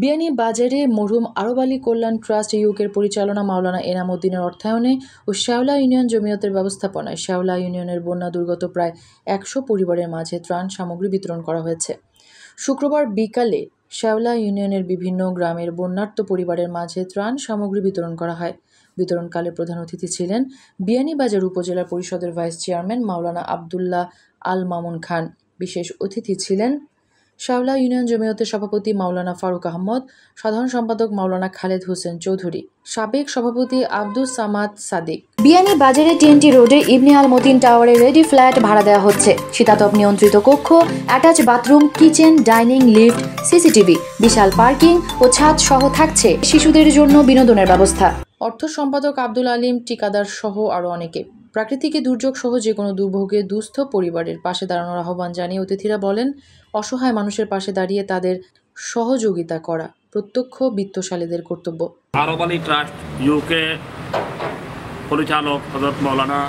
বিয়ানীবাজারে মরহুম আরব আলী কল্যাণ ট্রাস্ট ইউকের পরিচালনা মাওলানা এনামুদ্দিনের অর্থায়নে ও শ্যাওলা ইউনিয়ন জমিয়তের ব্যবস্থাপনায় শ্যাওলা ইউনিয়নের বন্যা দুর্গত প্রায় একশো পরিবারের মাঝে ত্রাণ সামগ্রী বিতরণ করা হয়েছে শুক্রবার বিকালে শ্যাওলা ইউনিয়নের বিভিন্ন গ্রামের বন্যার্ত পরিবারের মাঝে ত্রাণ সামগ্রী বিতরণ করা হয় বিতরণকালে প্রধান অতিথি ছিলেন বিয়ানীবাজার উপজেলা পরিষদের ভাইস চেয়ারম্যান মাওলানা আবদুল্লাহ আল মামুন খান বিশেষ অতিথি ছিলেন শাওলা ইউনিয়ন জমিয়তের সভাপতি মাওলানা ফারুক আহমদ সাধারণ সম্পাদক মাওলানা খালেদ হোসেন চৌধুরী সাবেক সভাপতি আব্দুল সামাদ সাদিক বিয়ানি বাজারে টিএনটি রোডে ইবনে আল মতিন টাওয়ারে রেডি ফ্ল্যাট ভাড়া দেওয়া হচ্ছে শীতাতপ নিয়ন্ত্রিত কক্ষ attach bathroom kitchen dining lift CCTV বিশাল পার্কিং ও ছাদ সহ থাকছে শিশুদের জন্য বিনোদনের ব্যবস্থা অর্থ সম্পাদক আব্দুল আলিম টিকাদার সহ আরও অনেকে প্রাকৃতিক দুর্যোগ সহ যে কোনো দুর্ভোগে দুস্থ পরিবারের পাশে দাঁড়ানোর আহ্বান জানিয়ে অতিথিরা বলেন অসহায় মানুষের পাশে দাঁড়িয়ে তাদের সহযোগিতা করা প্রত্যক্ষ বিত্তশালীদের কর্তব্য আরব ট্রাস্ট ইউকে পরিচালক হজরত মৌলানা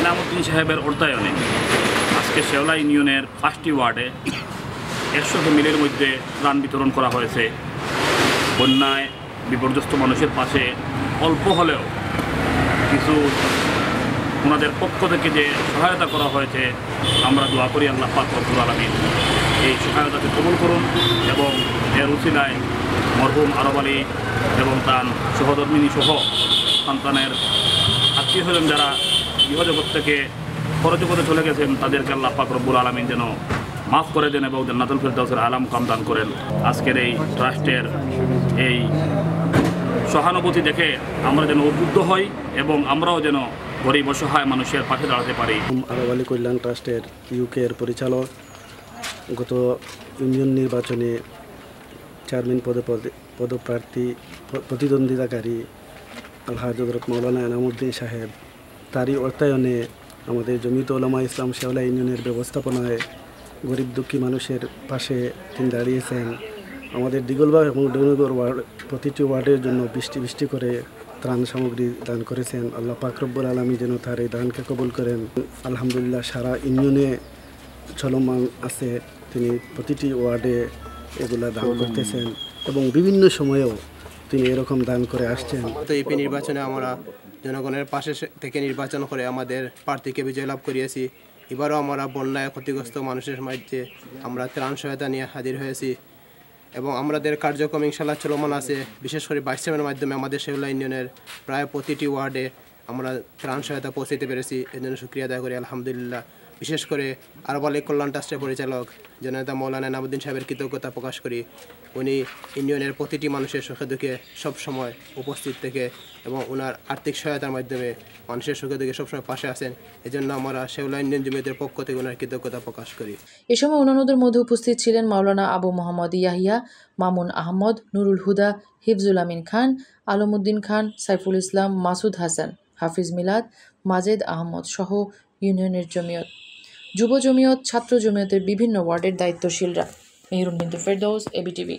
এনামুদ্দিন সাহেবের অর্থায়নে আজকে শেওলা ইউনিয়নের পাঁচটি ওয়ার্ডে একশো মিলের মধ্যে ত্রাণ বিতরণ করা হয়েছে বন্যায় বিপর্যস্ত মানুষের পাশে অল্প হলেও কিছু ওনাদের পক্ষ থেকে যে সহায়তা করা হয়েছে আমরা দোয়া করি আল্লাহ পাক রব্বুল আলমী এই সহায়তাকে কবল করুন এবং এর উচিলায় মরহুম আরব আলী এবং তার সহদর্মিনী সহ সন্তানের আত্মীয় হলেন যারা গৃহজগৎ থেকে খরচ করে চলে গেছেন তাদেরকে আল্লাহ পাক রব্বুল আলমিন যেন মাফ করে দেন এবং নাতুল ফেরদাউসের আলাম কামদান করেন আজকের এই ট্রাস্টের এই সহানুভূতি দেখে আমরা যেন উদ্বুদ্ধ হই এবং আমরাও যেন গরিব অসহায় মানুষের পাশে দাঁড়াতে পারি আরব আলী কল্যাণ ট্রাস্টের ইউকে এর পরিচালক গত ইউনিয়ন নির্বাচনে চেয়ারম্যান পদে পদপ্রার্থী প্রতিদ্বন্দ্বিতাকারী আলহাজ মৌলানা এনামুদ্দিন সাহেব তারই অর্থায়নে আমাদের জমিত ওলামা ইসলাম শেওলা ইউনিয়নের ব্যবস্থাপনায় গরিব দুঃখী মানুষের পাশে তিনি দাঁড়িয়েছেন আমাদের দিগলবাগ এবং ডুমনগর ওয়ার্ড প্রতিটি ওয়ার্ডের জন্য বৃষ্টি বৃষ্টি করে ত্রাণ সামগ্রী দান করেছেন আল্লাহ পাকরব্বুল আলমী যেন তার এই দানকে কবুল করেন আলহামদুলিল্লাহ সারা ইউনিয়নে চলমান আছে তিনি প্রতিটি ওয়ার্ডে এগুলা দান করতেছেন এবং বিভিন্ন সময়েও তিনি এরকম দান করে আসছেন তো ইপি e নির্বাচনে আমরা জনগণের পাশে থেকে নির্বাচন করে আমাদের প্রার্থীকে বিজয় লাভ করিয়েছি এবারও আমরা বন্যায় ক্ষতিগ্রস্ত মানুষের মাঝে আমরা ত্রাণ সহায়তা নিয়ে হাজির হয়েছি এবং আমাদের কার্যক্রম ইনশাল্লাহ চলমান আছে বিশেষ করে বাইশ সেভেনের মাধ্যমে আমাদের সেগুলো ইউনিয়নের প্রায় প্রতিটি ওয়ার্ডে আমরা ত্রাণ সহায়তা পৌঁছাতে পেরেছি এর জন্য সুক্রিয়া আদায় করি আলহামদুলিল্লাহ বিশেষ করে আরব আলী কল্যাণ ট্রাস্টের পরিচালক জনতা মৌলানা নামুদ্দিন সাহেবের কৃতজ্ঞতা প্রকাশ করি উনি ইউনিয়নের প্রতিটি মানুষের সুখে দুঃখে সবসময় উপস্থিত থেকে এবং ওনার আর্থিক সহায়তার মাধ্যমে মানুষের সুখে দুঃখে সবসময় পাশে আসেন এজন্য আমরা শেওলা ইউনিয়ন জমিদের পক্ষ থেকে ওনার কৃতজ্ঞতা প্রকাশ করি এ সময় অন্যান্যদের মধ্যে উপস্থিত ছিলেন মাওলানা আবু মোহাম্মদ ইয়াহিয়া মামুন আহমদ নুরুল হুদা হিফজুল আমিন খান আলমুদ্দিন খান সাইফুল ইসলাম মাসুদ হাসান হাফিজ মিলাদ মাজেদ আহমদ সহ ইউনিয়নের জমিয়ত যুব জমিয়ত ছাত্র জমিয়তের বিভিন্ন ওয়ার্ডের দায়িত্বশীলরা মেহরুন বিন্দু ফেরদৌস এবিটিভি